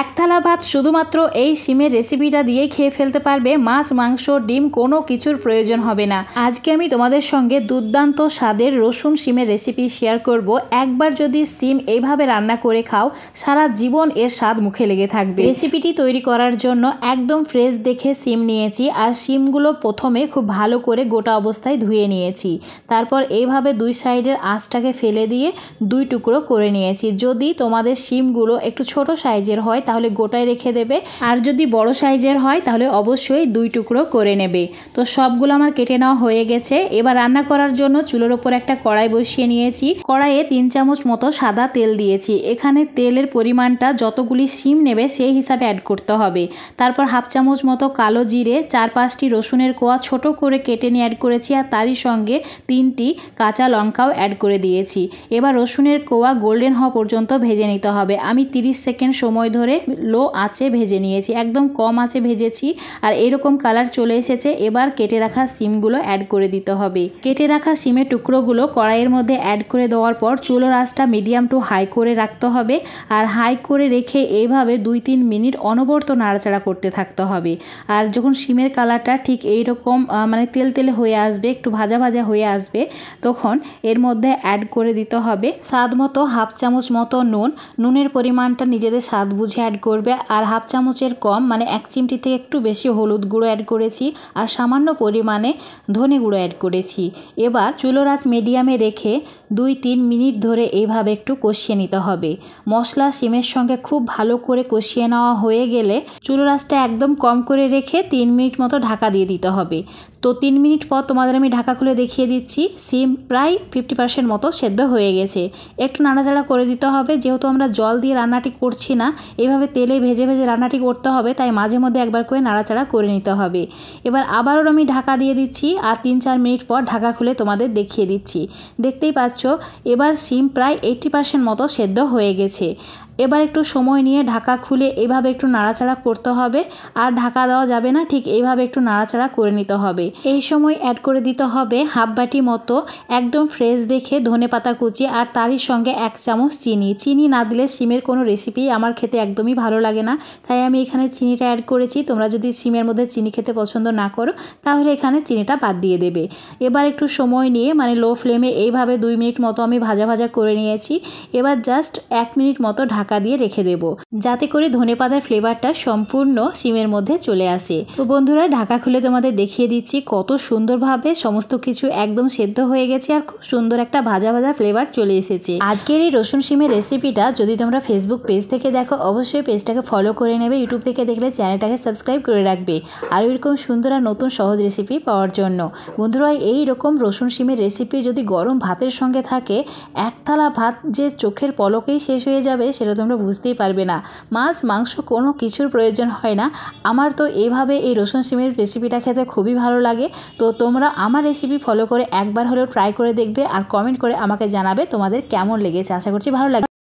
এক থালা ভাত শুধুমাত্র এই সিমের রেসিপিটা দিয়ে খেয়ে ফেলতে পারবে মাছ মাংস ডিম কোনো কিছুর প্রয়োজন হবে না আজকে আমি তোমাদের সঙ্গে দুর্দান্ত স্বাদের রসুন সিমের রেসিপি শেয়ার করব একবার যদি সিম এইভাবে রান্না করে খাও সারা জীবন এর স্বাদ মুখে লেগে থাকবে রেসিপিটি তৈরি করার জন্য একদম ফ্রেশ দেখে সিম নিয়েছি আর সিমগুলো প্রথমে খুব ভালো করে গোটা অবস্থায় ধুয়ে নিয়েছি তারপর এইভাবে দুই সাইডের আঁচটাকে ফেলে দিয়ে দুই টুকরো করে নিয়েছি যদি তোমাদের সিমগুলো একটু ছোট সাইজের হয় তাহলে গোটায় রেখে দেবে আর যদি বড় সাইজের হয় তাহলে অবশ্যই দুই টুকরো করে নেবে তো সবগুলো আমার কেটে নেওয়া হয়ে গেছে এবার রান্না করার জন্য চুলোর ওপর একটা কড়াই বসিয়ে নিয়েছি কড়াইয়ে তিন চামচ মতো সাদা তেল দিয়েছি এখানে তেলের পরিমাণটা যতগুলি সিম নেবে সেই হিসাবে অ্যাড করতে হবে তারপর হাফ চামচ মতো কালো জিরে চার পাঁচটি রসুনের কোয়া ছোট করে কেটে নিয়ে অ্যাড করেছি আর তারই সঙ্গে তিনটি কাঁচা লঙ্কাও অ্যাড করে দিয়েছি এবার রসুনের কোয়া গোল্ডেন হওয়া পর্যন্ত ভেজে নিতে হবে আমি 30 সেকেন্ড সময় ধরে লো আঁচে ভেজে নিয়েছি একদম কম আঁচে ভেজেছি আর এরকম কালার চলে এসেছে এবার কেটে রাখা সিমগুলো অ্যাড করে দিতে হবে কেটে রাখা সিমের টুকরোগুলো কড়াইয়ের মধ্যে অ্যাড করে দেওয়ার পর চুলোর আঁচটা মিডিয়াম টু হাই করে রাখতে হবে আর হাই করে রেখে এইভাবে দুই তিন মিনিট অনবর্ত নাড়াচাড়া করতে থাকতে হবে আর যখন সিমের কালারটা ঠিক এইরকম মানে তেল তেলে হয়ে আসবে একটু ভাজা ভাজা হয়ে আসবে তখন এর মধ্যে অ্যাড করে দিতে হবে স্বাদ মতো হাফ চামচ মতো নুন নুনের পরিমাণটা নিজেদের স্বাদ বুঝে বুঝে অ্যাড করবে আর হাফ চামচের কম মানে এক চিমটি থেকে একটু বেশি হলুদ গুঁড়ো অ্যাড করেছি আর সামান্য পরিমাণে ধনে গুঁড়ো অ্যাড করেছি এবার চুলো রাজ মিডিয়ামে রেখে দুই তিন মিনিট ধরে এইভাবে একটু কষিয়ে নিতে হবে মশলা সিমের সঙ্গে খুব ভালো করে কষিয়ে নেওয়া হয়ে গেলে চুলো আঁচটা একদম কম করে রেখে তিন মিনিট মতো ঢাকা দিয়ে দিতে হবে তো তিন মিনিট পর তোমাদের আমি ঢাকা খুলে দেখিয়ে দিচ্ছি সিম প্রায় ফিফটি পার্সেন্ট মতো সেদ্ধ হয়ে গেছে একটু নাড়াচাড়া করে দিতে হবে যেহেতু আমরা জল দিয়ে রান্নাটি করছি না এভাবে তেলে ভেজে ভেজে রান্নাটি করতে হবে তাই মাঝে মধ্যে একবার করে নাড়াচাড়া করে নিতে হবে এবার আবারও আমি ঢাকা দিয়ে দিচ্ছি আর তিন চার মিনিট পর ঢাকা খুলে তোমাদের দেখিয়ে দিচ্ছি দেখতেই পাচ্ছ এবার সিম প্রায় এইট্টি পার্সেন্ট মতো সেদ্ধ হয়ে গেছে এবার একটু সময় নিয়ে ঢাকা খুলে এভাবে একটু নাড়াচাড়া করতে হবে আর ঢাকা দেওয়া যাবে না ঠিক এইভাবে একটু নাড়াচাড়া করে নিতে হবে এই সময় অ্যাড করে দিতে হবে হাফ বাটি মতো একদম ফ্রেশ দেখে ধনে পাতা কুচি আর তারই সঙ্গে এক চামচ চিনি চিনি না দিলে সিমের কোনো রেসিপি আমার খেতে একদমই ভালো লাগে না তাই আমি এখানে চিনিটা অ্যাড করেছি তোমরা যদি সিমের মধ্যে চিনি খেতে পছন্দ না করো তাহলে এখানে চিনিটা বাদ দিয়ে দেবে এবার একটু সময় নিয়ে মানে লো ফ্লেমে এইভাবে দুই মিনিট মতো আমি ভাজা ভাজা করে নিয়েছি এবার জাস্ট এক মিনিট মতো ঢাকা ঢাকা দিয়ে রেখে দেব যাতে করে ধনে পাতার ফ্লেভারটা সম্পূর্ণ সিমের মধ্যে চলে আসে তো বন্ধুরা ঢাকা খুলে তোমাদের দেখিয়ে দিচ্ছি কত সুন্দরভাবে সমস্ত কিছু একদম সেদ্ধ হয়ে গেছে আর খুব সুন্দর একটা ভাজা ভাজা ফ্লেভার চলে এসেছে আজকের এই রসুন সিমের রেসিপিটা যদি তোমরা ফেসবুক পেজ থেকে দেখো অবশ্যই পেজটাকে ফলো করে নেবে ইউটিউব থেকে দেখলে চ্যানেলটাকে সাবস্ক্রাইব করে রাখবে আর এরকম সুন্দর আর নতুন সহজ রেসিপি পাওয়ার জন্য বন্ধুরা এই রকম রসুন সিমের রেসিপি যদি গরম ভাতের সঙ্গে থাকে এক থালা ভাত যে চোখের পলকেই শেষ হয়ে যাবে সেটা তোমরা বুঝতেই পারবে না মাছ মাংস কোনো কিছুর প্রয়োজন হয় না আমার তো এইভাবে এই রসুন সিমের রেসিপিটা খেতে খুবই ভালো লাগে তো তোমরা আমার রেসিপি ফলো করে একবার হলেও ট্রাই করে দেখবে আর কমেন্ট করে আমাকে জানাবে তোমাদের কেমন লেগেছে আশা করছি ভালো লাগে